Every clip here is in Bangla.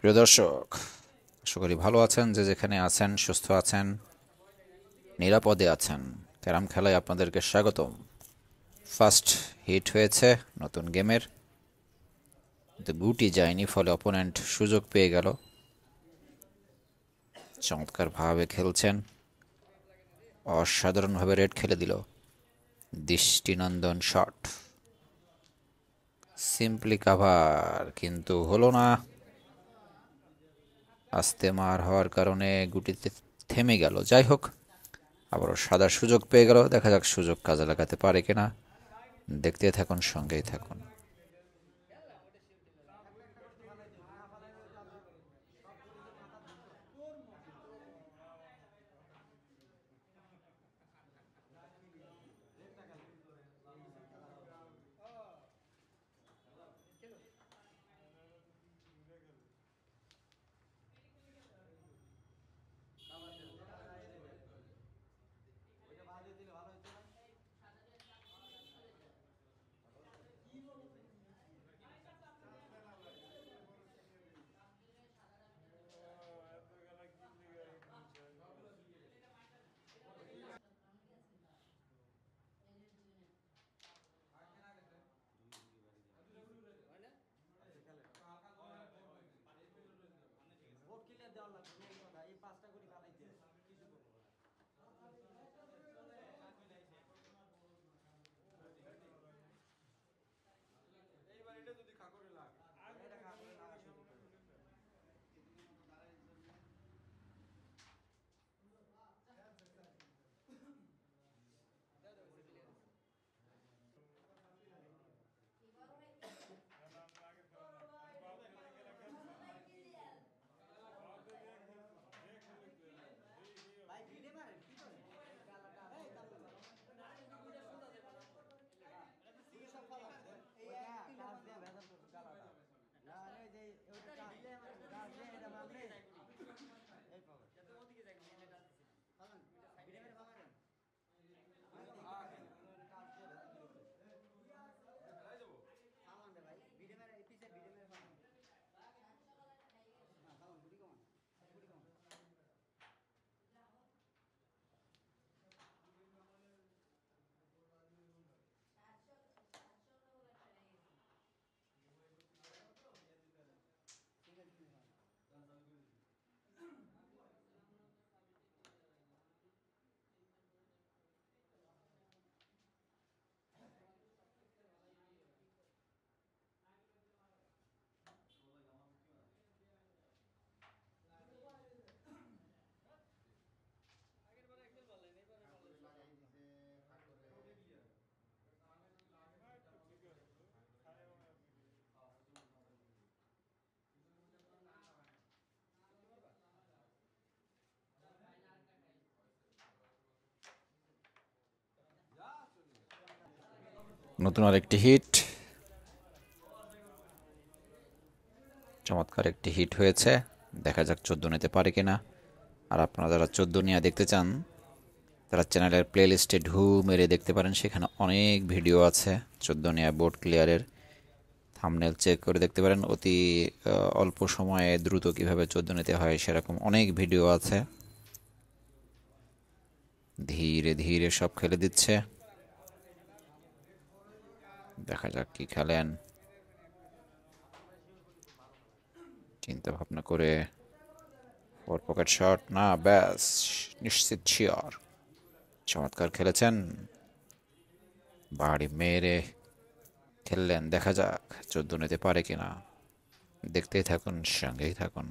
প্রিয় দর্শক আশা করি ভালো আছেন যে যেখানে আছেন সুস্থ আছেন নিরাপদে আছেন ক্যারাম খেলায় আপনাদেরকে স্বাগতম ফার্স্ট হিট হয়েছে নতুন গেমের কিন্তু গুটি যায়নি ফলে অপোনেন্ট সুযোগ পেয়ে গেল চমৎকারভাবে খেলছেন অসাধারণভাবে রেড খেলে দিল দৃষ্টিনন্দন শট সিম্পলি কাভার কিন্তু হলো না আস্তে মার হওয়ার কারণে গুটিতে থেমে গেল যাই হোক আবারও সাদা সুযোগ পেয়ে গেল দেখা যাক সুযোগ কাজে লাগাতে পারে কিনা দেখতে থাকুন সঙ্গেই থাকুন নতুন আরেকটি হিট চমৎকার একটি হিট হয়েছে দেখা যাক চোদ্দো নিতে পারে কিনা আর আপনারা যারা চোদ্দ নিয়ে দেখতে চান তারা চ্যানেলের প্লে লিস্টে ঢু মেরে দেখতে পারেন সেখানে অনেক ভিডিও আছে চোদ্দ নিয়ে বোর্ড ক্লিয়ারের থামনেল চেক করে দেখতে পারেন অতি অল্প সময়ে দ্রুত কিভাবে চোদ্দো নিতে হয় সেরকম অনেক ভিডিও আছে ধীরে ধীরে সব খেলে দিচ্ছে দেখা যাক কি খেলেন চিন্তা ভাবনা করে ওর পকেট শট না ব্যাস নিশ্চিত শিওর চমৎকার খেলেছেন বাড়ি মেরে খেললেন দেখা যাক চোদ্দ নিতে পারে কিনা দেখতেই থাকুন সঙ্গেই থাকুন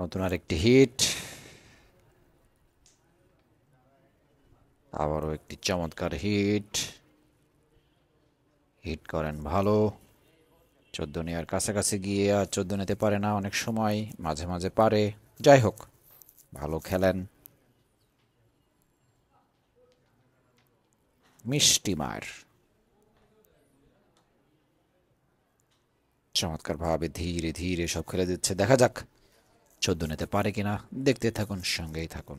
নতুন আরেকটি হিট আবারও একটি চমৎকার হিট হিট করেন ভালো চোদ্দ নেওয়ার কাছাকাছি গিয়ে আর চোদ্দ নিতে পারে না অনেক সময় মাঝে মাঝে পারে যাই হোক ভালো খেলেন মিষ্টি চমৎকার চমৎকারভাবে ধীরে ধীরে সব খেলে দিচ্ছে দেখা যাক ছদ্ম নিতে পারে কিনা দেখতে থাকুন সঙ্গেই থাকুন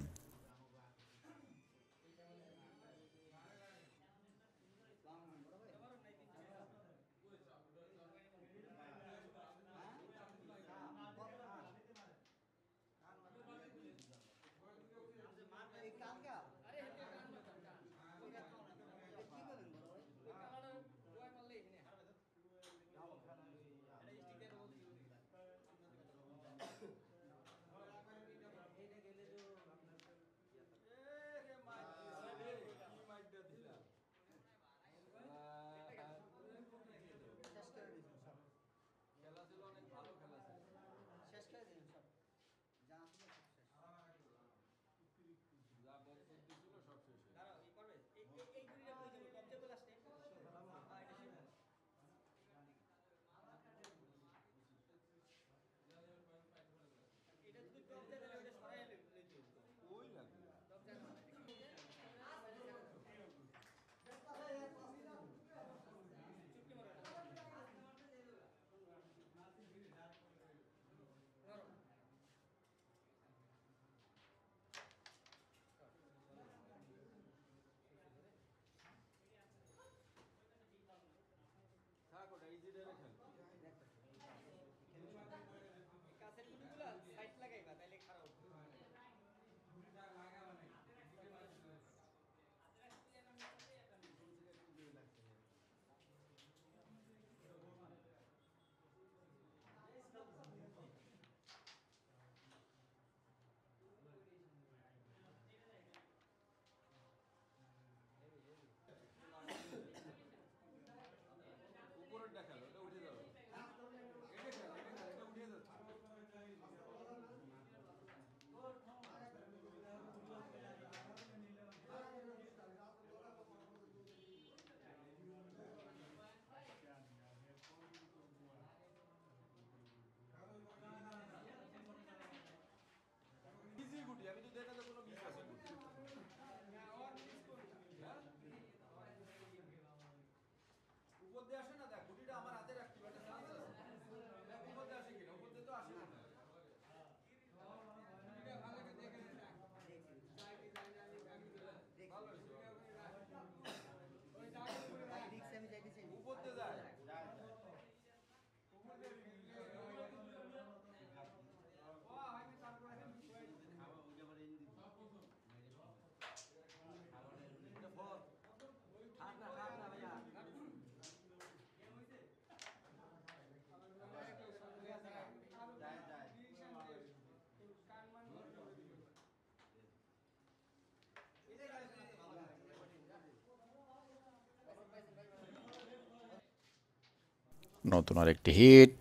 নতুন আরেকটি হিট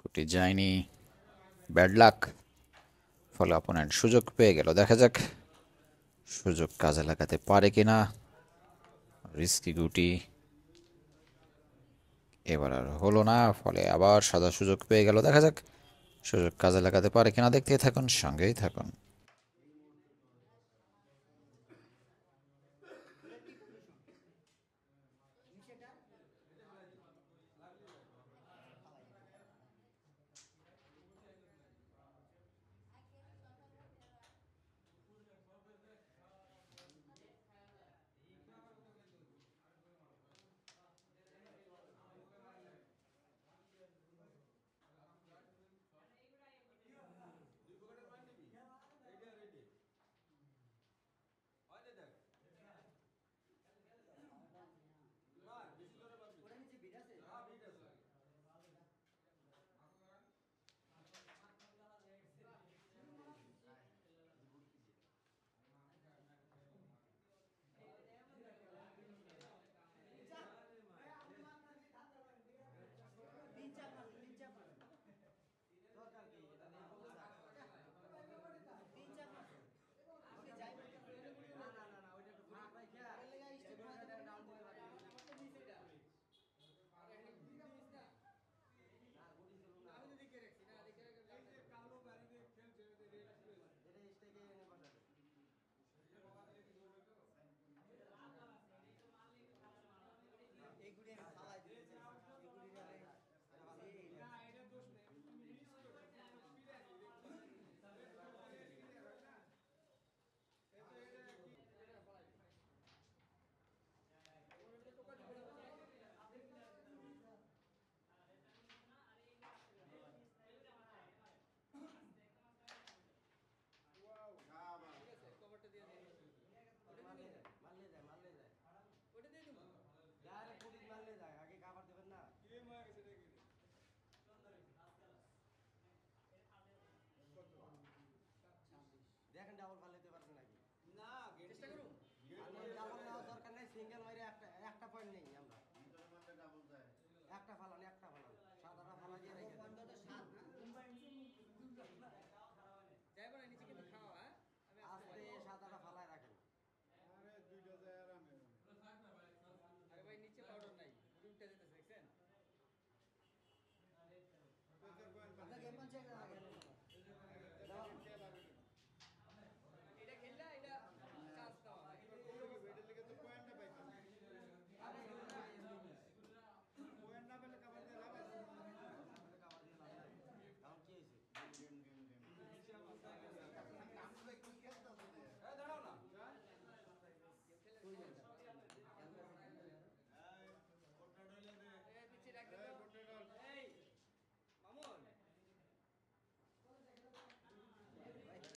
গুটি যায়নি ব্যাড লাক ফলে অপোনেন্ট সুযোগ পেয়ে গেল দেখা যাক সুযোগ কাজে লাগাতে পারে কিনা রিস্কি গুটি এবার আর হলো না ফলে আবার সাদা সুযোগ পেয়ে গেল দেখা যাক সুযোগ কাজে লাগাতে পারে কিনা দেখতে থাকুন সঙ্গেই থাকুন সেটা